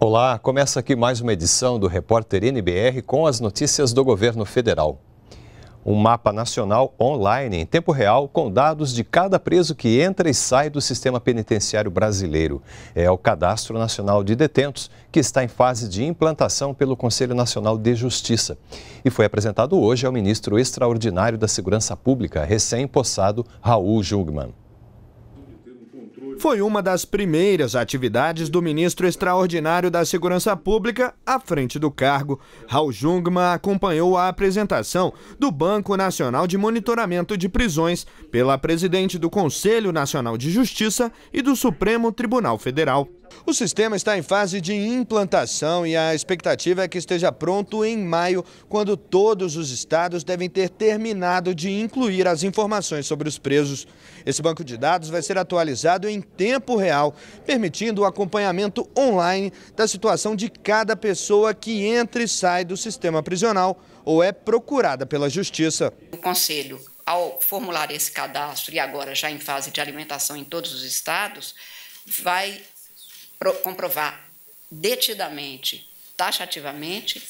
Olá, começa aqui mais uma edição do Repórter NBR com as notícias do governo federal um mapa nacional online, em tempo real, com dados de cada preso que entra e sai do sistema penitenciário brasileiro. É o Cadastro Nacional de Detentos, que está em fase de implantação pelo Conselho Nacional de Justiça. E foi apresentado hoje ao ministro extraordinário da Segurança Pública, recém-possado Raul Jungmann. Foi uma das primeiras atividades do ministro extraordinário da Segurança Pública à frente do cargo. Raul Jungmann acompanhou a apresentação do Banco Nacional de Monitoramento de Prisões pela presidente do Conselho Nacional de Justiça e do Supremo Tribunal Federal. O sistema está em fase de implantação e a expectativa é que esteja pronto em maio, quando todos os estados devem ter terminado de incluir as informações sobre os presos. Esse banco de dados vai ser atualizado em tempo real, permitindo o acompanhamento online da situação de cada pessoa que entra e sai do sistema prisional ou é procurada pela justiça. O conselho, ao formular esse cadastro e agora já em fase de alimentação em todos os estados, vai comprovar detidamente, taxativamente,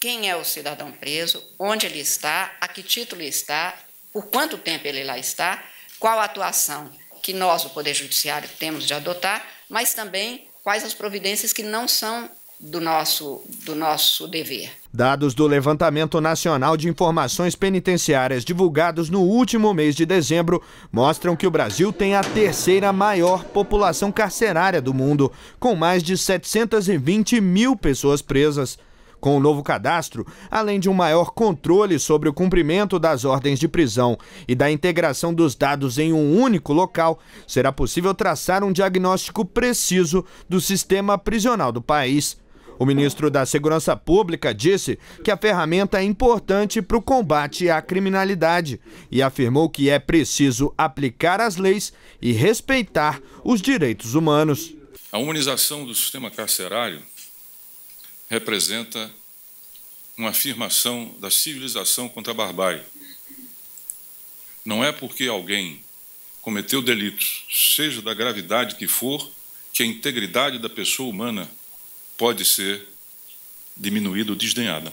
quem é o cidadão preso, onde ele está, a que título está, por quanto tempo ele lá está, qual a atuação que nós, o Poder Judiciário, temos de adotar, mas também quais as providências que não são do nosso, do nosso dever. Dados do Levantamento Nacional de Informações Penitenciárias, divulgados no último mês de dezembro, mostram que o Brasil tem a terceira maior população carcerária do mundo, com mais de 720 mil pessoas presas. Com o novo cadastro, além de um maior controle sobre o cumprimento das ordens de prisão e da integração dos dados em um único local, será possível traçar um diagnóstico preciso do sistema prisional do país. O ministro da Segurança Pública disse que a ferramenta é importante para o combate à criminalidade e afirmou que é preciso aplicar as leis e respeitar os direitos humanos. A humanização do sistema carcerário representa uma afirmação da civilização contra a barbárie. Não é porque alguém cometeu delitos, seja da gravidade que for, que a integridade da pessoa humana pode ser diminuída ou desdenhada.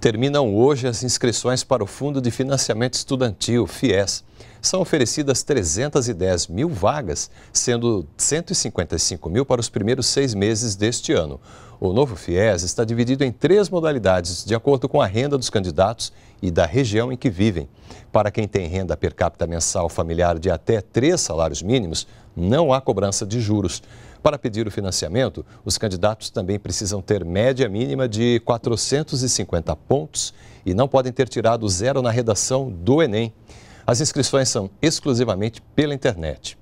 Terminam hoje as inscrições para o Fundo de Financiamento Estudantil, FIES. São oferecidas 310 mil vagas, sendo 155 mil para os primeiros seis meses deste ano. O novo FIES está dividido em três modalidades, de acordo com a renda dos candidatos e da região em que vivem. Para quem tem renda per capita mensal familiar de até três salários mínimos, não há cobrança de juros. Para pedir o financiamento, os candidatos também precisam ter média mínima de 450 pontos e não podem ter tirado zero na redação do Enem. As inscrições são exclusivamente pela internet.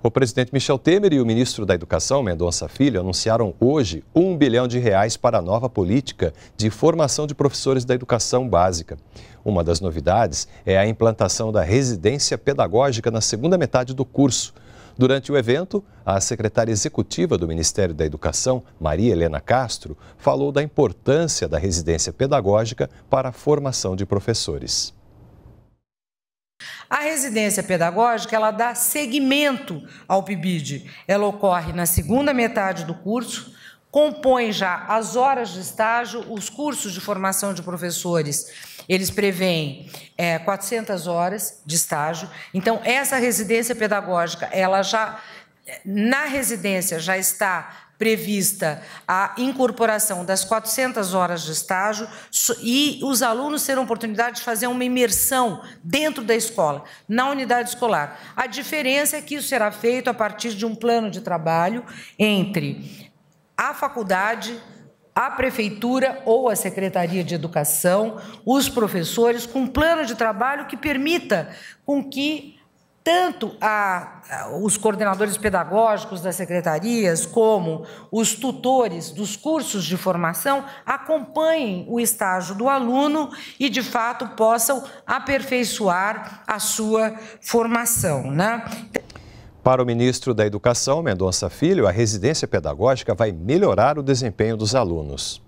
O presidente Michel Temer e o ministro da Educação, Mendonça Filho, anunciaram hoje um bilhão de reais para a nova política de formação de professores da educação básica. Uma das novidades é a implantação da residência pedagógica na segunda metade do curso Durante o evento, a secretária executiva do Ministério da Educação, Maria Helena Castro, falou da importância da residência pedagógica para a formação de professores. A residência pedagógica ela dá seguimento ao PIBID. Ela ocorre na segunda metade do curso, compõe já as horas de estágio, os cursos de formação de professores eles preveem é, 400 horas de estágio. Então, essa residência pedagógica, ela já, na residência, já está prevista a incorporação das 400 horas de estágio e os alunos terão oportunidade de fazer uma imersão dentro da escola, na unidade escolar. A diferença é que isso será feito a partir de um plano de trabalho entre a faculdade, a prefeitura ou a secretaria de educação, os professores, com um plano de trabalho que permita com que tanto a, a, os coordenadores pedagógicos das secretarias como os tutores dos cursos de formação acompanhem o estágio do aluno e, de fato, possam aperfeiçoar a sua formação. Né? Para o ministro da Educação, Mendonça Filho, a residência pedagógica vai melhorar o desempenho dos alunos.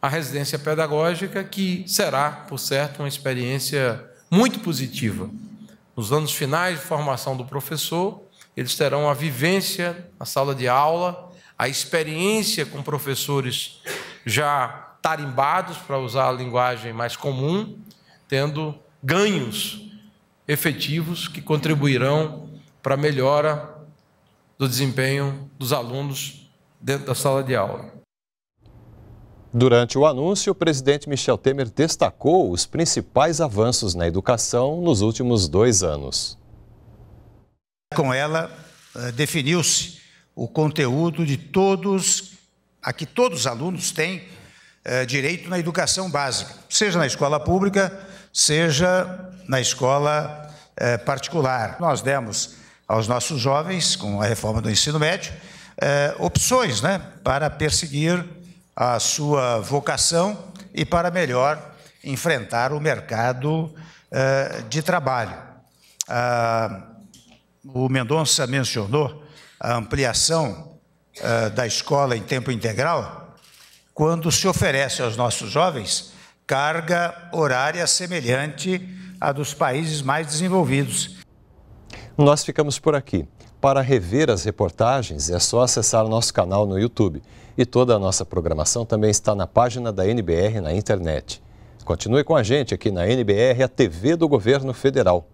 A residência pedagógica, que será, por certo, uma experiência muito positiva. Nos anos finais de formação do professor, eles terão a vivência na sala de aula, a experiência com professores já tarimbados, para usar a linguagem mais comum, tendo ganhos efetivos que contribuirão para melhora do desempenho dos alunos dentro da sala de aula. Durante o anúncio, o presidente Michel Temer destacou os principais avanços na educação nos últimos dois anos. Com ela, eh, definiu-se o conteúdo de todos, a que todos os alunos têm eh, direito na educação básica, seja na escola pública, seja na escola eh, particular. Nós demos aos nossos jovens, com a reforma do ensino médio, é, opções né, para perseguir a sua vocação e para melhor enfrentar o mercado é, de trabalho. Ah, o Mendonça mencionou a ampliação é, da escola em tempo integral, quando se oferece aos nossos jovens carga horária semelhante à dos países mais desenvolvidos nós ficamos por aqui. Para rever as reportagens, é só acessar o nosso canal no YouTube. E toda a nossa programação também está na página da NBR na internet. Continue com a gente aqui na NBR, a TV do Governo Federal.